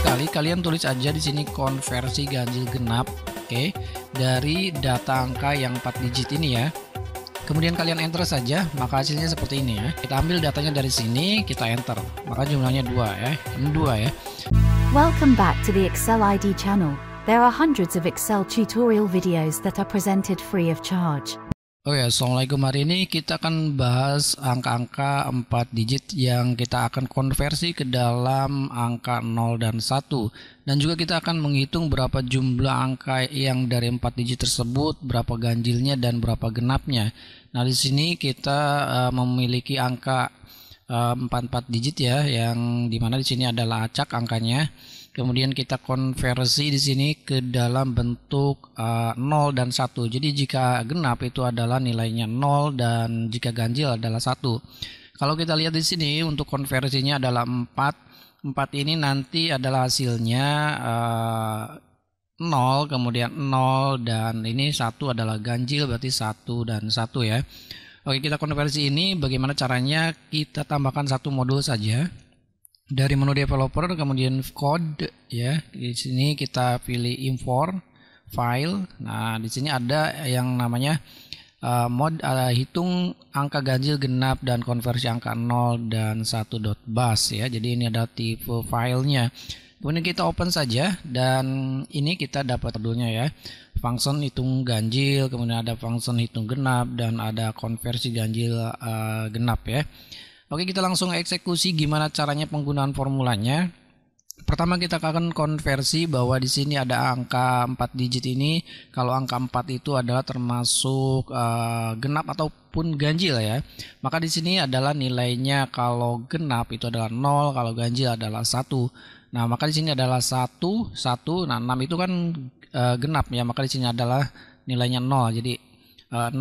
sekali kalian tulis aja di sini konversi ganjil genap oke okay, dari data angka yang 4 digit ini ya kemudian kalian enter saja maka hasilnya seperti ini ya kita ambil datanya dari sini kita enter maka jumlahnya dua ya ini dua ya Welcome back to the Excel ID channel There are hundreds of Excel tutorial videos that are presented free of charge Oke, oh okay, ya, Assalamualaikum. Hari ini kita akan bahas angka-angka 4 digit yang kita akan konversi ke dalam angka 0 dan 1. Dan juga kita akan menghitung berapa jumlah angka yang dari 4 digit tersebut, berapa ganjilnya dan berapa genapnya. Nah, di sini kita eh, memiliki angka uh, eh, 44 digit ya, yang dimana di sini adalah acak angkanya. Kemudian kita konversi di sini ke dalam bentuk uh, eh, 0 dan 1. Jadi jika genap itu adalah nilainya 0 dan jika ganjil adalah 1. Kalau kita lihat di sini untuk konversinya adalah 4. 4 ini nanti adalah hasilnya uh, eh, 0, kemudian 0 dan ini 1 adalah ganjil berarti 1 dan 1 ya. Oke, kita konversi ini bagaimana caranya? Kita tambahkan satu modul saja dari menu developer kemudian code ya di sini kita pilih import file nah di sini ada yang namanya eh, mod uh, hitung angka ganjil genap dan konversi angka 0 dan 1 dot bus ya jadi ini ada tipe filenya kemudian kita open saja dan ini kita dapat judulnya ya function hitung ganjil kemudian ada function hitung genap dan ada konversi ganjil uh, genap ya Oke, kita langsung eksekusi gimana caranya penggunaan formulanya. Pertama kita akan konversi bahwa di sini ada angka 4 digit ini. Kalau angka 4 itu adalah termasuk uh, genap ataupun ganjil ya. Maka di sini adalah nilainya kalau genap itu adalah 0, kalau ganjil adalah 1. Nah, maka di sini adalah 1, 1. Nah, 6 itu kan uh, genap ya, maka di sini adalah nilainya 0. Jadi 0, eh,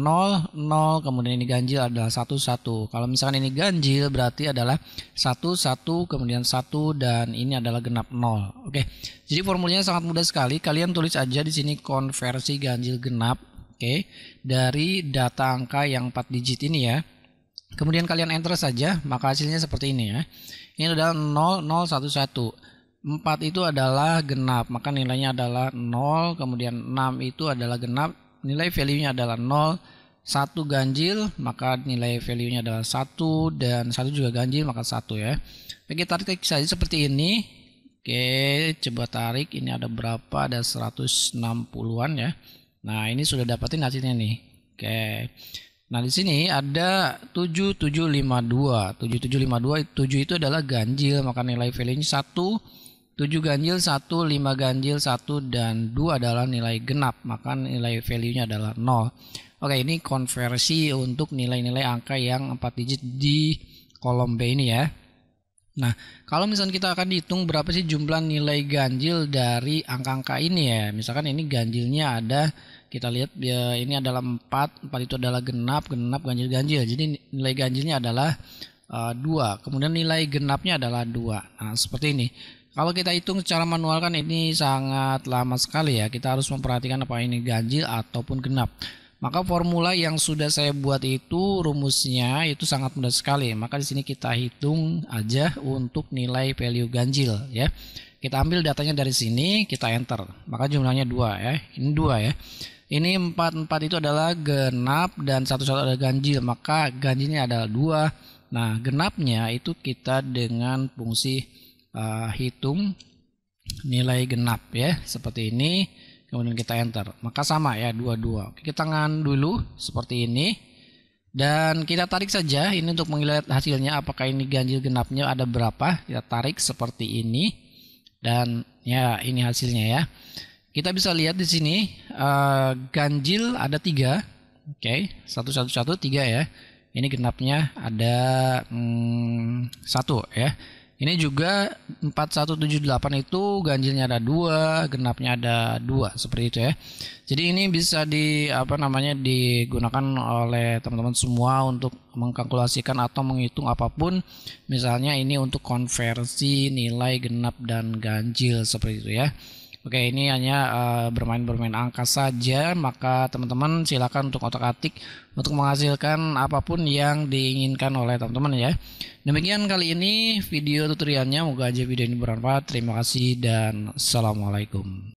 0, kemudian ini ganjil adalah 1, 1. Kalau misalkan ini ganjil berarti adalah 1, 1, kemudian 1, dan ini adalah genap 0. Oke, jadi formulanya sangat mudah sekali. Kalian tulis aja di sini konversi ganjil genap, oke, dari data angka yang 4 digit ini ya. Kemudian kalian enter saja, maka hasilnya seperti ini ya. Ini adalah 0, 0, 1, 1. 4 itu adalah genap, maka nilainya adalah 0, kemudian 6 itu adalah genap, nilai value-nya adalah 0, 1 ganjil maka nilai value-nya adalah 1 dan 1 juga ganjil maka 1 ya. Oke, tarik saja seperti ini. Oke, coba tarik ini ada berapa? Ada 160-an ya. Nah, ini sudah dapetin hasilnya nih. Oke. Nah, di sini ada 7752. 7752 7 itu adalah ganjil maka nilai value-nya 1 7 ganjil 1, 5 ganjil 1, dan 2 adalah nilai genap, maka nilai value-nya adalah 0. Oke, ini konversi untuk nilai-nilai angka yang 4 digit di kolom B ini ya. Nah, kalau misalnya kita akan dihitung berapa sih jumlah nilai ganjil dari angka-angka ini ya. Misalkan ini ganjilnya ada, kita lihat ya, ini adalah 4, 4 itu adalah genap, genap, ganjil-ganjil. Jadi nilai ganjilnya adalah uh, eh, 2, kemudian nilai genapnya adalah 2. Nah, seperti ini. Kalau kita hitung secara manual kan ini sangat lama sekali ya. Kita harus memperhatikan apa ini ganjil ataupun genap. Maka formula yang sudah saya buat itu rumusnya itu sangat mudah sekali. Maka di sini kita hitung aja untuk nilai value ganjil ya. Kita ambil datanya dari sini, kita enter. Maka jumlahnya dua ya. Ini dua ya. Ini empat empat itu adalah genap dan satu satu adalah ganjil. Maka ganjilnya adalah dua. Nah genapnya itu kita dengan fungsi Eh, hitung nilai genap ya seperti ini kemudian kita enter maka sama ya dua-dua kita tangan dulu seperti ini dan kita tarik saja ini untuk melihat hasilnya apakah ini ganjil genapnya ada berapa kita tarik seperti ini dan ya ini hasilnya ya kita bisa lihat di sini uh, ganjil ada tiga oke okay. satu satu satu tiga ya ini genapnya ada hmm, satu ya ini juga 4178 itu ganjilnya ada dua, genapnya ada dua seperti itu ya. Jadi ini bisa di apa namanya digunakan oleh teman-teman semua untuk mengkalkulasikan atau menghitung apapun. Misalnya ini untuk konversi nilai genap dan ganjil seperti itu ya. Oke, ini hanya eh, bermain-bermain uh, angka saja, maka teman-teman silakan untuk otak-atik untuk menghasilkan apapun yang diinginkan oleh teman-teman ya. Demikian kali ini video tutorialnya, moga aja video ini bermanfaat. Terima kasih dan Assalamualaikum.